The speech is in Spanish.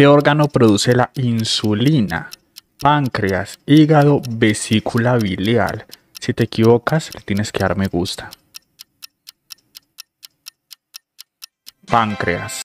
¿Qué órgano produce la insulina? Páncreas, hígado, vesícula biliar. Si te equivocas, le tienes que dar me gusta. Páncreas.